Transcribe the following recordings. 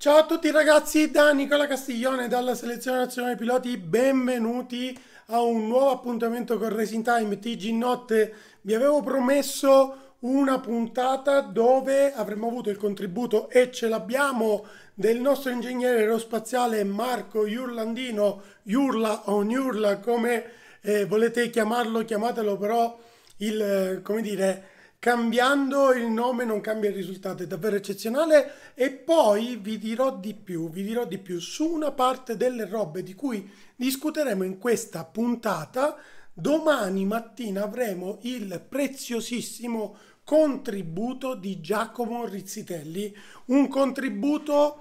Ciao a tutti ragazzi da Nicola Castiglione dalla selezione nazionale piloti, benvenuti a un nuovo appuntamento con Racing Time TG Notte. Vi avevo promesso una puntata dove avremmo avuto il contributo e ce l'abbiamo del nostro ingegnere aerospaziale Marco Iurlandino, Iurla o Niurla come eh, volete chiamarlo, chiamatelo però il, eh, come dire, cambiando il nome non cambia il risultato, è davvero eccezionale e poi vi dirò di più, vi dirò di più su una parte delle robe di cui discuteremo in questa puntata. Domani mattina avremo il preziosissimo contributo di Giacomo Rizzitelli, un contributo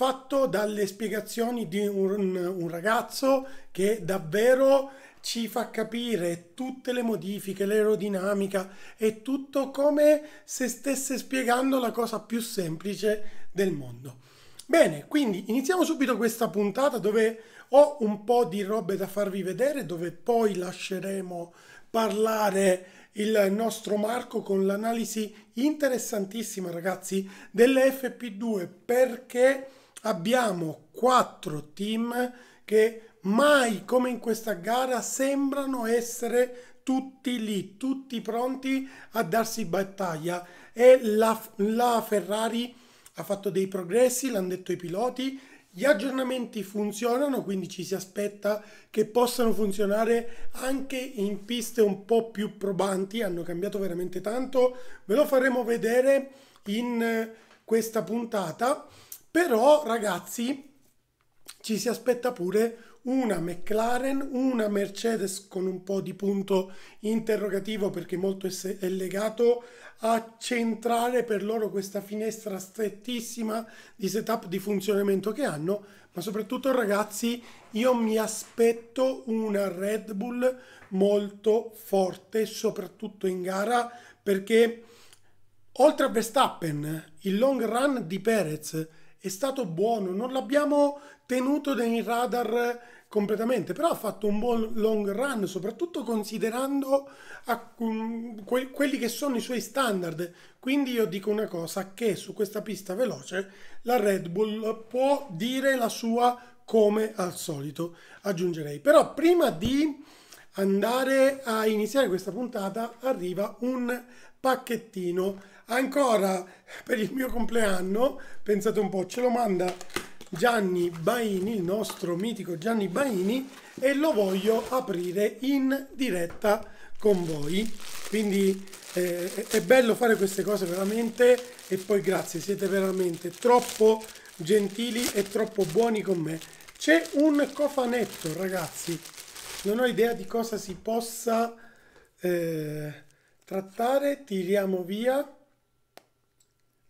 fatto dalle spiegazioni di un, un ragazzo che davvero ci fa capire tutte le modifiche, l'aerodinamica e tutto come se stesse spiegando la cosa più semplice del mondo. Bene, quindi iniziamo subito questa puntata dove ho un po' di robe da farvi vedere, dove poi lasceremo parlare il nostro Marco con l'analisi interessantissima, ragazzi, delle FP2 perché abbiamo quattro team che mai come in questa gara sembrano essere tutti lì, tutti pronti a darsi battaglia e la, la Ferrari ha fatto dei progressi, l'hanno detto i piloti, gli aggiornamenti funzionano, quindi ci si aspetta che possano funzionare anche in piste un po' più probanti, hanno cambiato veramente tanto, ve lo faremo vedere in eh, questa puntata. Però ragazzi ci si aspetta pure una McLaren, una Mercedes con un po' di punto interrogativo perché molto è legato a centrare per loro questa finestra strettissima di setup di funzionamento che hanno, ma soprattutto ragazzi io mi aspetto una Red Bull molto forte, soprattutto in gara, perché oltre a Verstappen, il long run di Perez è stato buono, non l'abbiamo tenuto nei radar completamente, però ha fatto un buon long run, soprattutto considerando a, um, mm, que- quelli che sono i suoi standard. Quindi io dico una cosa, che su questa pista veloce la Red Bull può dire la sua come al solito, aggiungerei. Però prima di andare a iniziare questa puntata arriva un pacchettino ancora per il mio compleanno pensate un po' ce lo manda Gianni Baini il nostro mitico Gianni Baini e lo voglio aprire in diretta con voi quindi eh, è bello fare queste cose veramente e poi grazie siete veramente troppo gentili e troppo buoni con me c'è un cofanetto ragazzi non ho idea di cosa si possa eh, trattare, tiriamo via.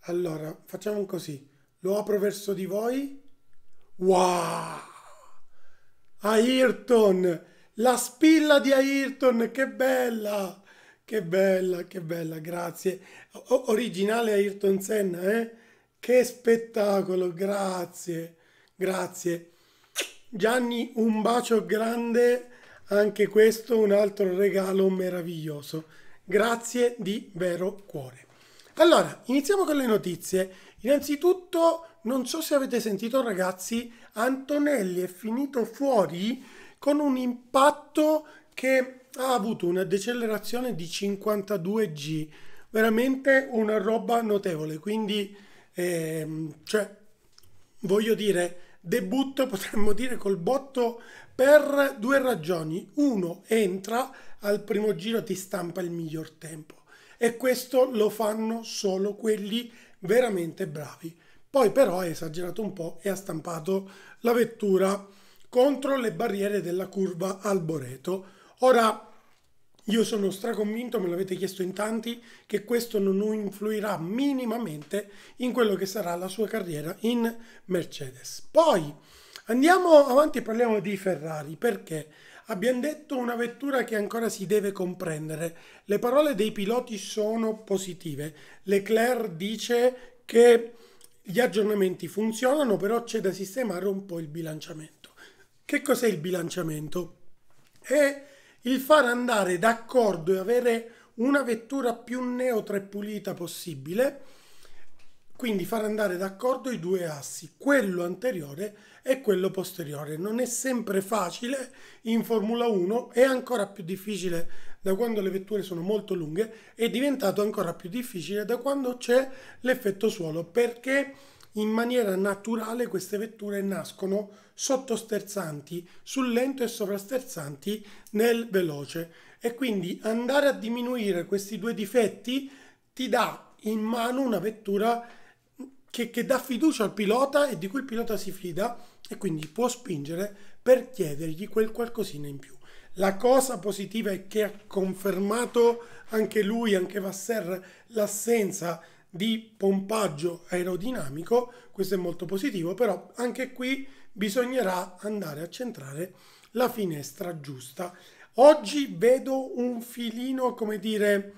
Allora, facciamo così. Lo apro verso di voi. Wow! Ayrton! La spilla di Ayrton, che bella! Che bella, che bella, grazie. O originale Ayrton Senna, eh? Che spettacolo, grazie, grazie. Gianni, un bacio grande, anche questo un altro regalo meraviglioso. Grazie di vero cuore. Allora, iniziamo con le notizie. Innanzitutto, non so se avete sentito ragazzi, Antonelli è finito fuori con un impatto che ha avuto una decelerazione di 52 G, veramente una roba notevole, quindi ehm, cioè, voglio dire, debutto potremmo dire col botto per due ragioni. Uno, entra al primo giro ti stampa il miglior tempo e questo lo fanno solo quelli veramente bravi. Poi però ha esagerato un po' e ha stampato la vettura contro le barriere della curva Alboreto. Ora io sono straconvinto, me l'avete chiesto in tanti, che questo non influirà minimamente in quello che sarà la sua carriera in Mercedes. Poi andiamo avanti e parliamo di Ferrari perché Abbiamo detto una vettura che ancora si deve comprendere. Le parole dei piloti sono positive. Leclerc dice che gli aggiornamenti funzionano, però c'è da sistemare un po' il bilanciamento. Che cos'è il bilanciamento? È il far andare d'accordo e avere una vettura più neutra e pulita possibile quindi far andare d'accordo i due assi, quello anteriore e quello posteriore. Non è sempre facile in Formula 1, è ancora più difficile da quando le vetture sono molto lunghe, è diventato ancora più difficile da quando c'è l'effetto suolo, perché in maniera naturale queste vetture nascono sottosterzanti sul lento e sovrasterzanti nel veloce e quindi andare a diminuire questi due difetti ti dà in mano una vettura che, che dà fiducia al pilota e di cui il pilota si fida e quindi può spingere per chiedergli quel qualcosina in più. La cosa positiva è che ha confermato anche lui, anche Vasser, l'assenza di pompaggio aerodinamico, questo è molto positivo, però anche qui bisognerà andare a centrare la finestra giusta. Oggi vedo un filino, come dire,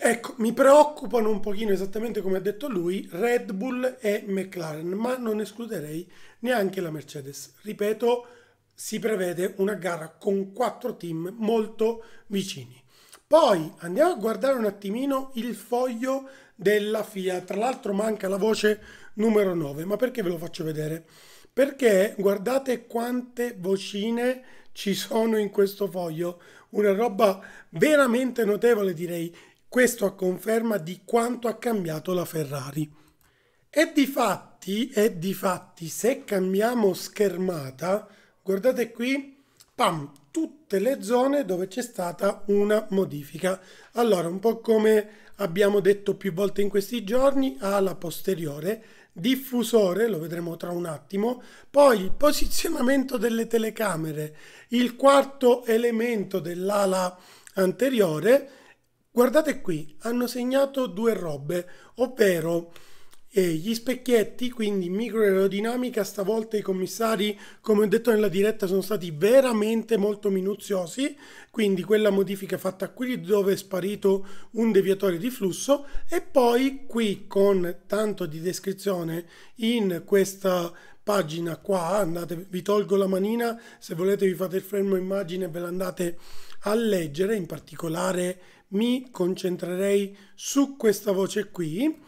Ecco, mi preoccupano un pochino esattamente come ha detto lui Red Bull e McLaren, ma non escluderei neanche la Mercedes. Ripeto, si prevede una gara con quattro team molto vicini. Poi andiamo a guardare un attimino il foglio della FIA. Tra l'altro manca la voce numero 9, ma perché ve lo faccio vedere? Perché guardate quante vocine ci sono in questo foglio, una roba veramente notevole direi. Questo a conferma di quanto ha cambiato la Ferrari. E di fatti, e di fatti se cambiamo schermata, guardate qui, pam, tutte le zone dove c'è stata una modifica. Allora, un po' come abbiamo detto più volte in questi giorni, ala posteriore, diffusore, lo vedremo tra un attimo, poi posizionamento delle telecamere, il quarto elemento dell'ala anteriore, Guardate qui, hanno segnato due robe, ovvero eh, gli specchietti, quindi micro aerodinamica, stavolta i commissari, come ho detto nella diretta, sono stati veramente molto minuziosi, quindi quella modifica fatta qui dove è sparito un deviatore di flusso e poi qui con tanto di descrizione in questa pagina qua, andate, vi tolgo la manina, se volete vi fate il fermo immagine e ve l'andate a leggere, in particolare mi concentrerei su questa voce qui.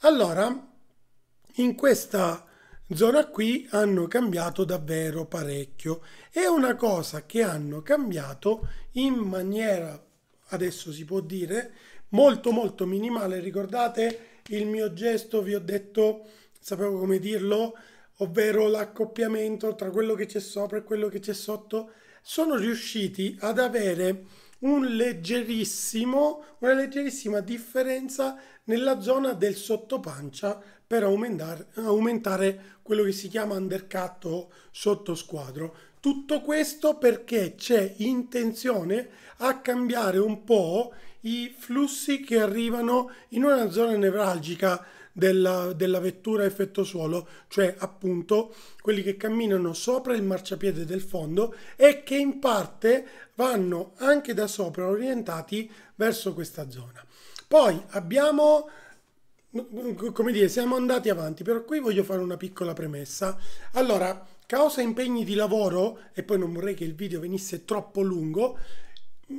Allora, in questa zona qui hanno cambiato davvero parecchio. È una cosa che hanno cambiato in maniera, adesso si può dire, molto molto minimale. Ricordate il mio gesto, vi ho detto, sapevo come dirlo, ovvero l'accoppiamento tra quello che c'è sopra e quello che c'è sotto. Sono riusciti ad avere un leggerissimo, una leggerissima differenza nella zona del sottopancia per aumentare, aumentare quello che si chiama undercut o sottosquadro. Tutto questo perché c'è intenzione a cambiare un po' i flussi che arrivano in una zona nevralgica della, della vettura a effetto suolo, cioè appunto quelli che camminano sopra il marciapiede del fondo e che in parte vanno anche da sopra orientati verso questa zona. Poi abbiamo come dire, siamo andati avanti, però qui voglio fare una piccola premessa. Allora, causa impegni di lavoro, e poi non vorrei che il video venisse troppo lungo,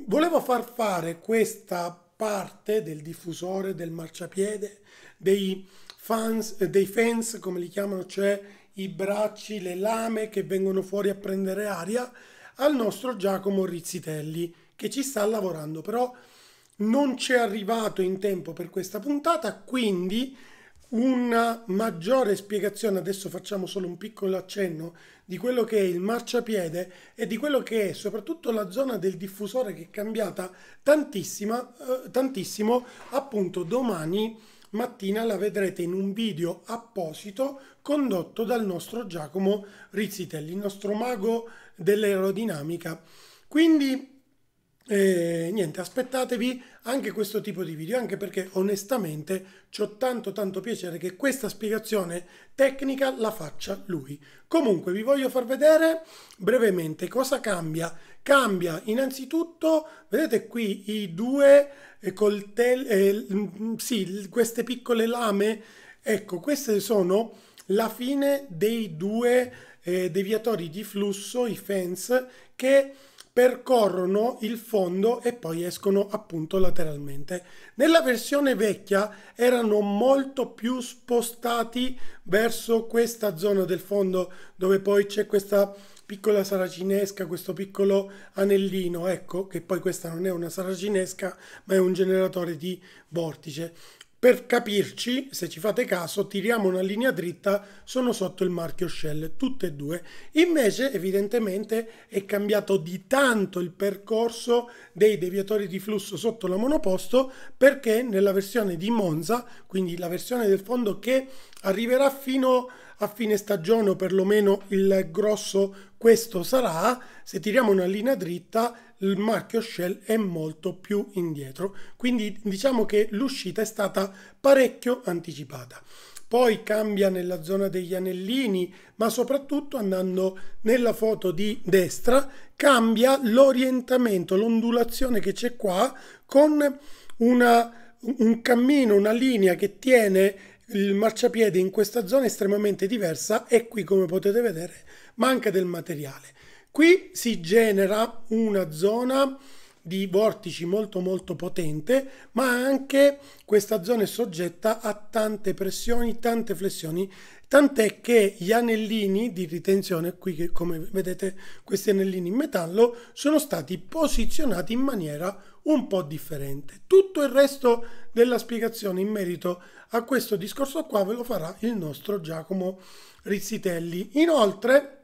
volevo far fare questa parte del diffusore, del marciapiede, dei fans, dei fans come li chiamano, cioè i bracci, le lame che vengono fuori a prendere aria, al nostro Giacomo Rizzitelli che ci sta lavorando, però non c'è arrivato in tempo per questa puntata, quindi una maggiore spiegazione, adesso facciamo solo un piccolo accenno di quello che è il marciapiede e di quello che è soprattutto la zona del diffusore che è cambiata eh, tantissimo appunto domani mattina la vedrete in un video apposito condotto dal nostro Giacomo Rizzitelli, il nostro mago dell'aerodinamica. Quindi e niente, aspettatevi anche questo tipo di video, anche perché onestamente ci ho tanto tanto piacere che questa spiegazione tecnica la faccia lui. Comunque vi voglio far vedere brevemente cosa cambia. Cambia innanzitutto, vedete qui i due coltelli, eh, eh mm, sì, queste piccole lame, ecco, queste sono la fine dei due eh, deviatori di flusso, i fence, che percorrono il fondo e poi escono appunto lateralmente. Nella versione vecchia erano molto più spostati verso questa zona del fondo dove poi c'è questa piccola saracinesca, questo piccolo anellino, ecco che poi questa non è una saracinesca ma è un generatore di vortice. Per capirci, se ci fate caso, tiriamo una linea dritta, sono sotto il marchio Shell, tutte e due. Invece, evidentemente, è cambiato di tanto il percorso dei deviatori di flusso sotto la monoposto perché nella versione di Monza, quindi la versione del fondo che arriverà fino a fine stagione o perlomeno il grosso questo sarà, se tiriamo una linea dritta il marchio Shell è molto più indietro, quindi diciamo che l'uscita è stata parecchio anticipata. Poi cambia nella zona degli anellini, ma soprattutto andando nella foto di destra cambia l'orientamento, l'ondulazione che c'è qua con una, un cammino, una linea che tiene il marciapiede in questa zona estremamente diversa e qui come potete vedere manca del materiale. Qui si genera una zona di vortici molto molto potente, ma anche questa zona è soggetta a tante pressioni, tante flessioni, tant'è che gli anellini di ritenzione, qui che come vedete questi anellini in metallo, sono stati posizionati in maniera un po' differente. Tutto il resto della spiegazione in merito a questo discorso qua ve lo farà il nostro Giacomo Rizzitelli. Inoltre,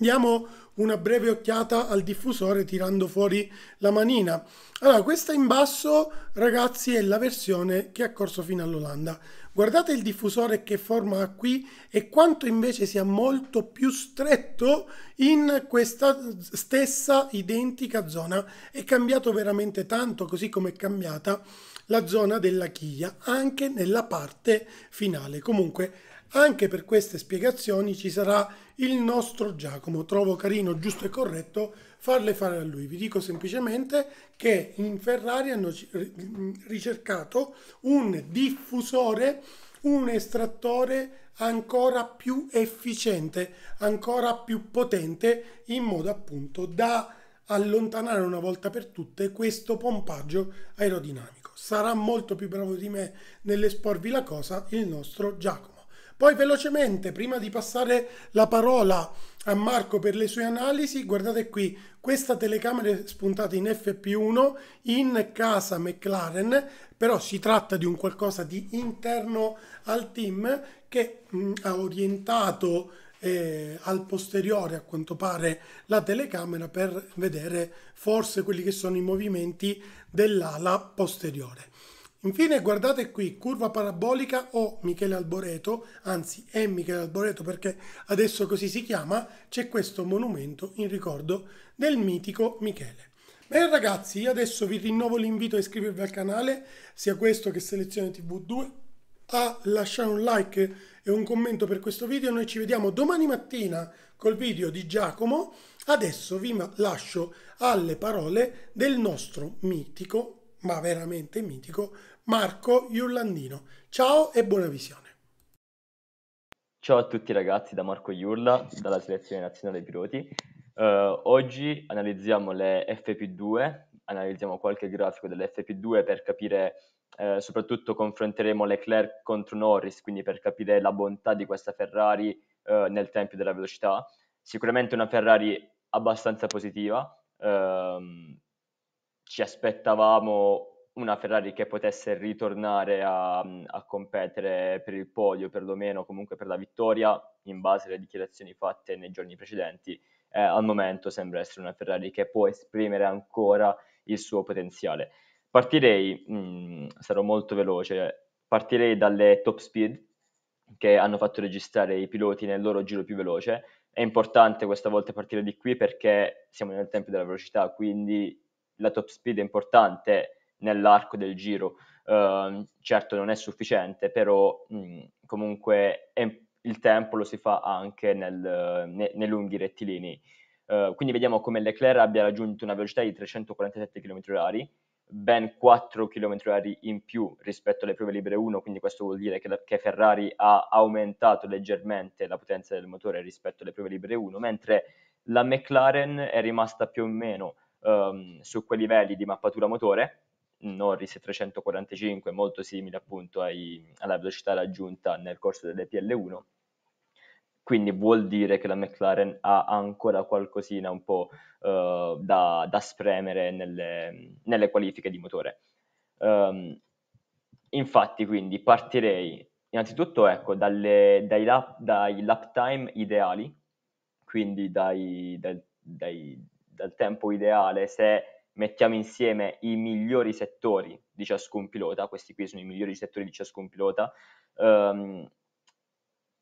Diamo una breve occhiata al diffusore tirando fuori la manina. Allora, questa in basso, ragazzi, è la versione che ha corso fino all'Olanda. Guardate il diffusore che forma ha qui e quanto invece sia molto più stretto in questa stessa identica zona. È cambiato veramente tanto, così come è cambiata la zona della chiglia, anche nella parte finale. Comunque, anche per queste spiegazioni ci sarà il nostro Giacomo. Trovo carino, giusto e corretto farle fare a lui. Vi dico semplicemente che in Ferrari hanno ricercato un diffusore, un estrattore ancora più efficiente, ancora più potente, in modo appunto da allontanare una volta per tutte questo pompaggio aerodinamico. Sarà molto più bravo di me nell'esporvi la cosa il nostro Giacomo. Poi velocemente, prima di passare la parola a Marco per le sue analisi, guardate qui, questa telecamera è spuntata in FP1 in casa McLaren, però si tratta di un qualcosa di interno al team che mh, ha orientato eh, al posteriore a quanto pare la telecamera per vedere forse quelli che sono i movimenti dell'ala posteriore. Infine guardate qui, curva parabolica o Michele Alboreto, anzi è Michele Alboreto perché adesso così si chiama, c'è questo monumento in ricordo del mitico Michele. Bene ragazzi, io adesso vi rinnovo l'invito a iscrivervi al canale, sia questo che Selezione TV2, a lasciare un like e un commento per questo video. Noi ci vediamo domani mattina col video di Giacomo. Adesso vi lascio alle parole del nostro mitico ma veramente mitico, Marco Iurlandino. Ciao e buona visione. Ciao a tutti ragazzi, da Marco Iurla, dalla selezione nazionale piloti. Uh, oggi analizziamo le FP2, analizziamo qualche grafico delle FP2 per capire, eh, soprattutto confronteremo Leclerc contro Norris, quindi per capire la bontà di questa Ferrari eh, nel tempo della velocità. Sicuramente una Ferrari abbastanza positiva, ehm, ci aspettavamo una Ferrari che potesse ritornare a, a, competere per il podio, perlomeno comunque per la vittoria, in base alle dichiarazioni fatte nei giorni precedenti. Eh, al momento sembra essere una Ferrari che può esprimere ancora il suo potenziale. Partirei, mh, mm, sarò molto veloce, partirei dalle top speed che hanno fatto registrare i piloti nel loro giro più veloce. È importante questa volta partire di qui perché siamo nel tempo della velocità, quindi la top speed è importante nell'arco del giro, uh, certo non è sufficiente, però mh, mm, comunque è, il tempo lo si fa anche nel, ne, nei lunghi rettilinei. Uh, ehm, quindi vediamo come Leclerc abbia raggiunto una velocità di 347 km/h, ben 4 km/h in più rispetto alle prove libere 1, quindi questo vuol dire che, la, che, Ferrari ha aumentato leggermente la potenza del motore rispetto alle prove libere 1, mentre la McLaren è rimasta più o meno um, su quei livelli di mappatura motore, Norris 345, molto simile appunto ai, alla velocità raggiunta nel corso delle PL1, quindi vuol dire che la McLaren ha ancora qualcosina un po' uh, da, da, spremere nelle, nelle, qualifiche di motore. Um, infatti quindi partirei innanzitutto ecco, dalle, dai, lap, dai, lap, time ideali, quindi dai, dai, dai al tempo ideale se mettiamo insieme i migliori settori di ciascun pilota, questi qui sono i migliori settori di ciascun pilota, ehm,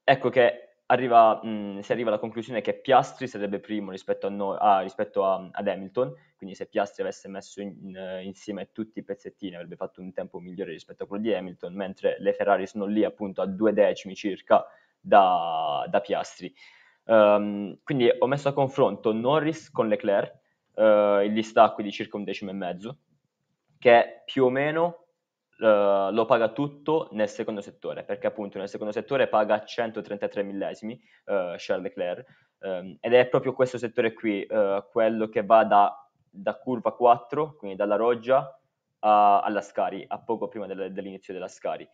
ecco che arriva, mh, mm, si arriva alla conclusione che Piastri sarebbe primo rispetto, a noi, ah, rispetto a, ad Hamilton, quindi se Piastri avesse messo in, in, eh, insieme tutti i pezzettini avrebbe fatto un tempo migliore rispetto a quello di Hamilton, mentre le Ferrari sono lì appunto a due decimi circa da, da Piastri. Um, quindi ho messo a confronto Norris con Leclerc, uh, il distacco di circa un decimo e mezzo, che più o meno uh, lo paga tutto nel secondo settore, perché appunto nel secondo settore paga 133 millesimi uh, Charles Leclerc, um, ed è proprio questo settore qui, quello che va da, da, curva 4, quindi dalla Roggia, a, alla Scari, a poco prima delle, dell'inizio della Scari.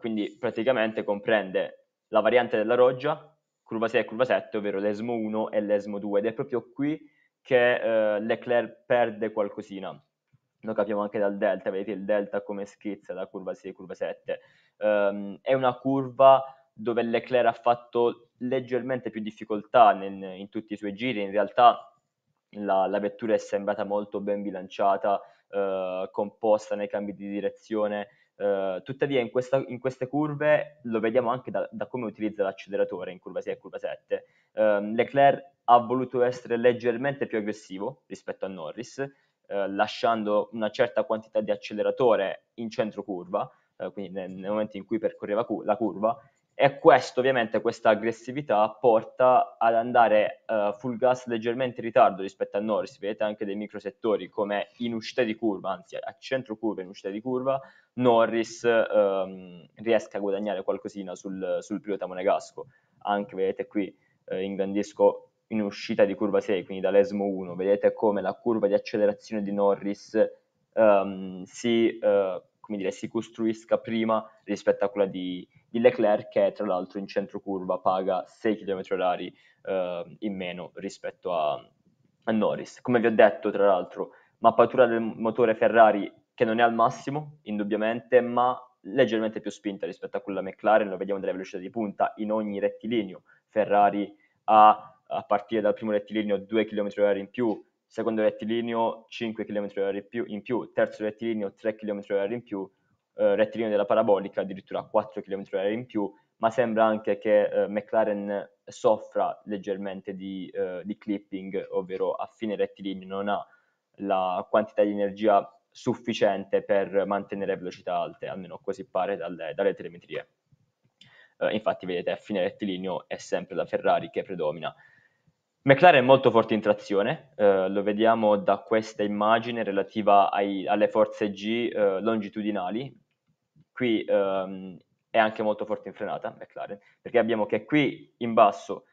quindi praticamente comprende la variante della Roggia, curva 6 e curva 7, ovvero l'esmo 1 e l'esmo 2, ed è proprio qui che eh, Leclerc perde qualcosina. Lo capiamo anche dal delta, vedete il delta come schizza da curva 6 e curva 7. Um, ehm, è una curva dove Leclerc ha fatto leggermente più difficoltà nel, in tutti i suoi giri, in realtà la, la vettura è sembrata molto ben bilanciata, eh, composta nei cambi di direzione, eh, tuttavia in, questa, in, queste curve lo vediamo anche da, da, come utilizza l'acceleratore in curva 6 e curva 7. Uh, ehm, Leclerc ha voluto essere leggermente più aggressivo rispetto a Norris, uh, lasciando una certa quantità di acceleratore in centro curva, eh, quindi nel, nel, momento in cui percorreva cu- la curva, e questo ovviamente, questa aggressività porta ad andare uh, full gas leggermente in ritardo rispetto a Norris, vedete anche dei microsettori come in uscita di curva, anzi a centro curva, in uscita di curva, Norris um, riesca a guadagnare qualcosina sul, sul pilota monegasco, anche vedete qui eh, ingrandisco in uscita di curva 6, quindi dall'ESMO 1, vedete come la curva di accelerazione di Norris um, si uh, come dire, si costruisca prima rispetto a quella di, di Leclerc che tra l'altro in centro curva paga 6 km h eh, in meno rispetto a, a Norris. Come vi ho detto tra l'altro, mappatura del motore Ferrari che non è al massimo, indubbiamente, ma leggermente più spinta rispetto a quella McLaren, lo vediamo delle velocità di punta in ogni rettilineo. Ferrari ha a partire dal primo rettilineo 2 km h in più, secondo rettilineo 5 km/h in più, terzo rettilineo 3 km/h in più, eh, rettilineo della parabolica addirittura 4 km/h in più, ma sembra anche che eh, McLaren soffra leggermente di, eh, di, clipping, ovvero a fine rettilineo non ha la quantità di energia sufficiente per mantenere velocità alte, almeno così pare dalle, dalle telemetrie. Eh, infatti vedete a fine rettilineo è sempre la Ferrari che predomina McLaren è molto forte in trazione, eh, lo vediamo da questa immagine relativa ai, alle forze G eh, longitudinali. Qui ehm, è anche molto forte in frenata McLaren, perché abbiamo che qui in basso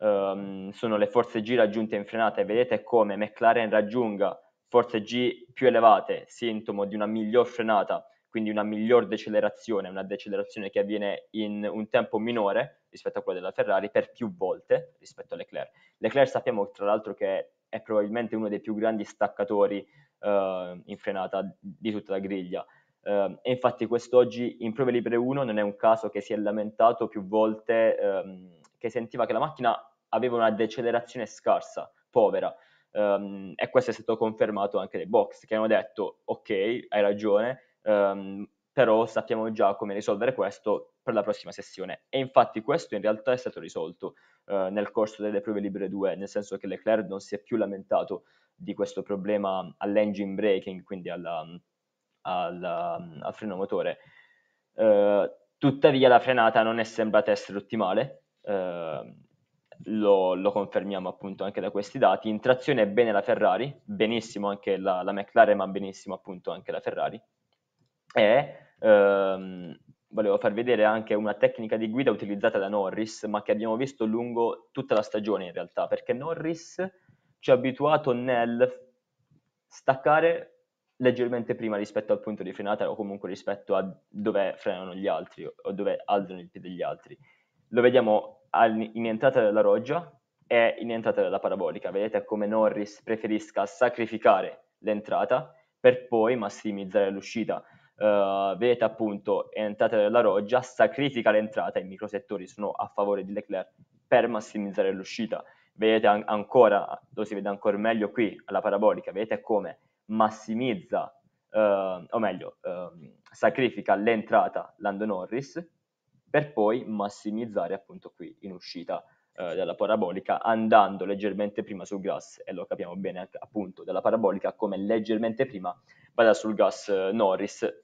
ehm, sono le forze G raggiunte in frenata e vedete come McLaren raggiunga forze G più elevate, sintomo di una miglior frenata, quindi una miglior decelerazione, una decelerazione che avviene in un tempo minore rispetto a quella della Ferrari per più volte rispetto a Leclerc. Leclerc sappiamo tra l'altro che è probabilmente uno dei più grandi staccatori eh, in frenata di tutta la griglia. Eh, e infatti quest'oggi in prove libere 1 non è un caso che si è lamentato più volte ehm, che sentiva che la macchina aveva una decelerazione scarsa, povera. Um, e questo è stato confermato anche dai box che hanno detto ok hai ragione um, però sappiamo già come risolvere questo per la prossima sessione. E infatti questo in realtà è stato risolto eh, nel corso delle prove libere 2, nel senso che Leclerc non si è più lamentato di questo problema all'engine braking, quindi alla, alla, al freno motore. Eh, tuttavia la frenata non è sembrata essere ottimale, eh, lo, lo, confermiamo appunto anche da questi dati. In trazione è bene la Ferrari, benissimo anche la, la McLaren, ma benissimo appunto anche la Ferrari. E ehm, volevo far vedere anche una tecnica di guida utilizzata da Norris, ma che abbiamo visto lungo tutta la stagione in realtà, perché Norris ci ha abituato nel staccare leggermente prima rispetto al punto di frenata o comunque rispetto a dove frenano gli altri o dove alzano il piede gli altri. Lo vediamo in entrata della roggia e in entrata della parabolica. Vedete come Norris preferisca sacrificare l'entrata per poi massimizzare l'uscita uh, eh, Veta appunto entrata della roggia, sacrifica l'entrata, i microsettori sono a favore di Leclerc per massimizzare l'uscita. Vedete an- ancora, lo si vede ancora meglio qui alla parabolica, vedete come massimizza, uh, o meglio, uh, sacrifica l'entrata Lando Norris per poi massimizzare appunto qui in uscita eh, dalla parabolica andando leggermente prima sul gas e lo capiamo bene appunto dalla parabolica come leggermente prima vada sul gas Norris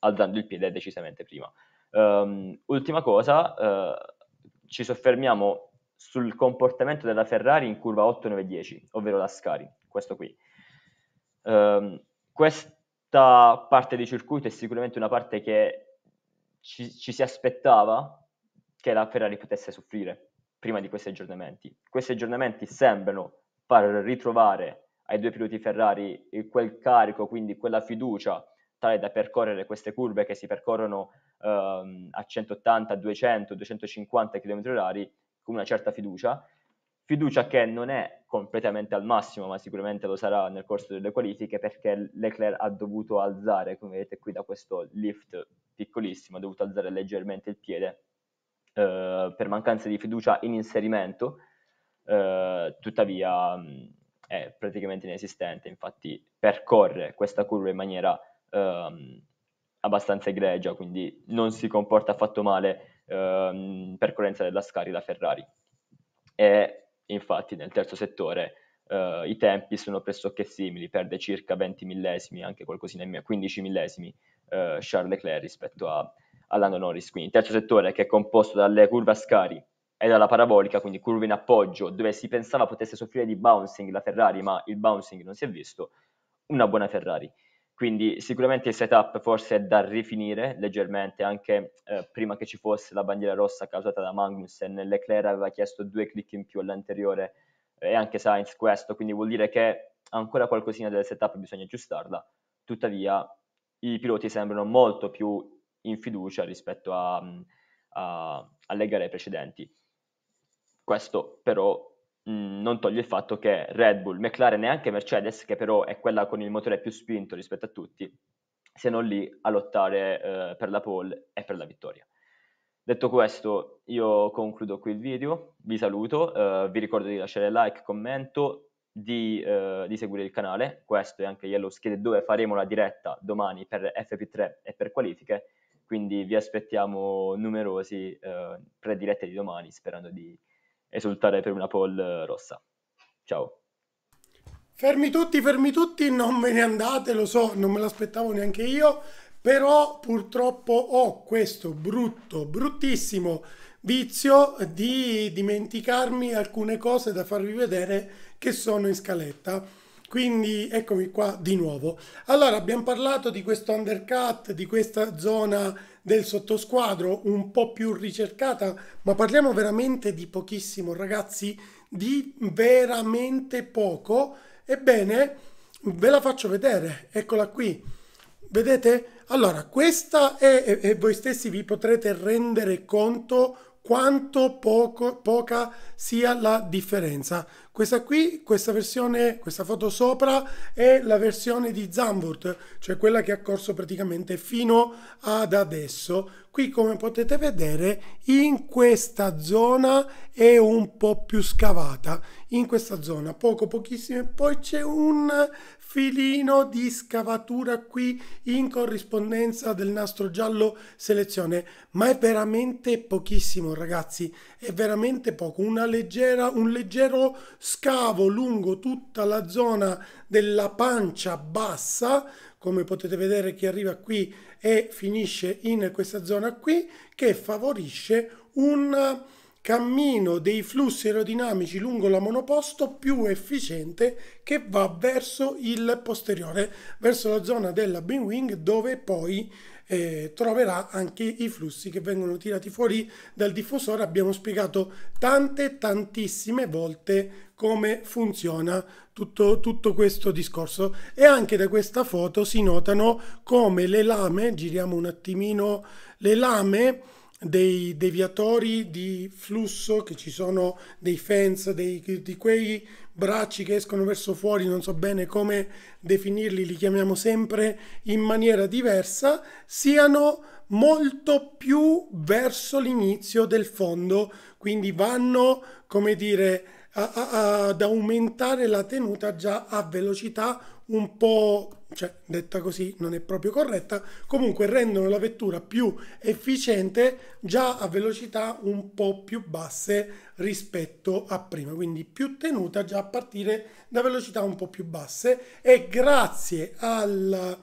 alzando il piede decisamente prima. Um, ultima cosa, uh, ci soffermiamo sul comportamento della Ferrari in curva 8, 9, 10, ovvero la Scari, questo qui. Um, questa parte di circuito è sicuramente una parte che ci, ci si aspettava che la Ferrari potesse soffrire prima di questi aggiornamenti. Questi aggiornamenti sembrano far ritrovare ai due piloti Ferrari eh, quel carico, quindi quella fiducia tale da percorrere queste curve che si percorrono ehm, a 180, 200, 250 km/h con una certa fiducia, fiducia che non è completamente al massimo, ma sicuramente lo sarà nel corso delle qualifiche perché Leclerc ha dovuto alzare, come vedete qui da questo lift piccolissimo, ha dovuto alzare leggermente il piede eh, per mancanza di fiducia in inserimento, eh, tuttavia mm, è praticamente inesistente, infatti percorre questa curva in maniera ehm, abbastanza egregia, quindi non si comporta affatto male ehm, percorrenza della Scari scarida Ferrari. E infatti nel terzo settore eh, i tempi sono pressoché simili, perde circa 20 millesimi, anche qualcosina in meno, 15 millesimi eh, Charles Leclerc rispetto a, a Norris. Quindi il terzo settore che è composto dalle curve a scari e dalla parabolica, quindi curve in appoggio, dove si pensava potesse soffrire di bouncing la Ferrari, ma il bouncing non si è visto, una buona Ferrari. Quindi sicuramente il setup forse è da rifinire leggermente, anche eh, prima che ci fosse la bandiera rossa causata da Magnussen, Leclerc aveva chiesto due click in più all'anteriore eh, e anche Sainz questo, quindi vuol dire che ancora qualcosina del setup bisogna aggiustarla, tuttavia i piloti sembrano molto più in fiducia rispetto a, mm, a, alle gare precedenti. Questo però non toglie il fatto che Red Bull, McLaren e anche Mercedes, che però è quella con il motore più spinto rispetto a tutti, siano lì a lottare eh, per la pole e per la vittoria. Detto questo, io concludo qui il video, vi saluto, eh, vi ricordo di lasciare like, commento, di, eh, di, seguire il canale, questo è anche Yellow Skate dove faremo la diretta domani per FP3 e per qualifiche, quindi vi aspettiamo numerosi eh, predirette di domani sperando di esultare per una poll eh, rossa. Ciao. Fermi tutti, fermi tutti, non me ne andate, lo so, non me l'aspettavo neanche io, però purtroppo ho questo brutto, bruttissimo vizio di dimenticarmi alcune cose da farvi vedere che sono in scaletta. Quindi eccomi qua di nuovo. Allora, abbiamo parlato di questo undercut, di questa zona del sottosquadro un po' più ricercata, ma parliamo veramente di pochissimo, ragazzi, di veramente poco. Ebbene, ve la faccio vedere, eccola qui. Vedete? Allora, questa è, e voi stessi vi potrete rendere conto quanto poco, poca sia la differenza. Questa qui, questa versione, questa foto sopra è la versione di Zandvoort, cioè quella che ha corso praticamente fino ad adesso. Qui come potete vedere in questa zona è un po' più scavata, in questa zona poco pochissime, poi c'è un filino di scavatura qui in corrispondenza del nastro giallo selezione ma è veramente pochissimo ragazzi è veramente poco una leggera un leggero scavo lungo tutta la zona della pancia bassa come potete vedere che arriva qui e finisce in questa zona qui che favorisce un cammino dei flussi aerodinamici lungo la monoposto più efficiente che va verso il posteriore, verso la zona della bin wing dove poi eh, troverà anche i flussi che vengono tirati fuori dal diffusore. Abbiamo spiegato tante, tantissime volte come funziona tutto, tutto, questo discorso e anche da questa foto si notano come le lame, giriamo un attimino le lame, dei deviatori di flusso, che ci sono dei fans dei, di quei bracci che escono verso fuori, non so bene come definirli, li chiamiamo sempre in maniera diversa, siano molto più verso l'inizio del fondo, quindi vanno, come dire, a, a, ad aumentare la tenuta già a velocità un po', cioè, detta così, non è proprio corretta, comunque rendono la vettura più efficiente già a velocità un po' più basse rispetto a prima, quindi più tenuta già a partire da velocità un po' più basse e grazie al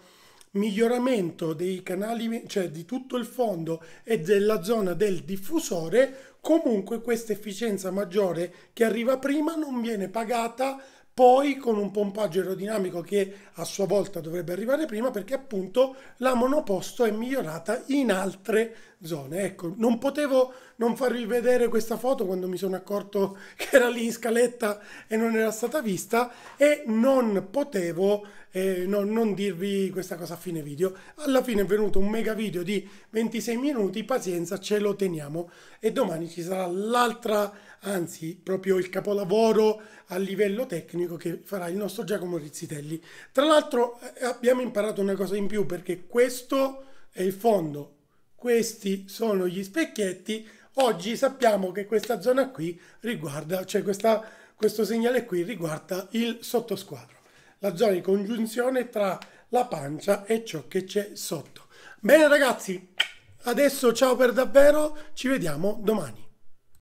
miglioramento dei canali, cioè di tutto il fondo e della zona del diffusore, comunque questa efficienza maggiore che arriva prima non viene pagata poi con un pompaggio aerodinamico che a sua volta dovrebbe arrivare prima perché appunto la monoposto è migliorata in altre zone. Ecco, non potevo non farvi vedere questa foto quando mi sono accorto che era lì in scaletta e non era stata vista e non potevo eh, no, non dirvi questa cosa a fine video. Alla fine è venuto un mega video di 26 minuti, pazienza, ce lo teniamo e domani ci sarà l'altra anzi proprio il capolavoro a livello tecnico che farà il nostro Giacomo Rizzitelli. Tra l'altro eh, abbiamo imparato una cosa in più perché questo è il fondo, questi sono gli specchietti, oggi sappiamo che questa zona qui riguarda, cioè questa, questo segnale qui riguarda il sottosquadro, la zona di congiunzione tra la pancia e ciò che c'è sotto. Bene ragazzi, adesso ciao per davvero, ci vediamo domani.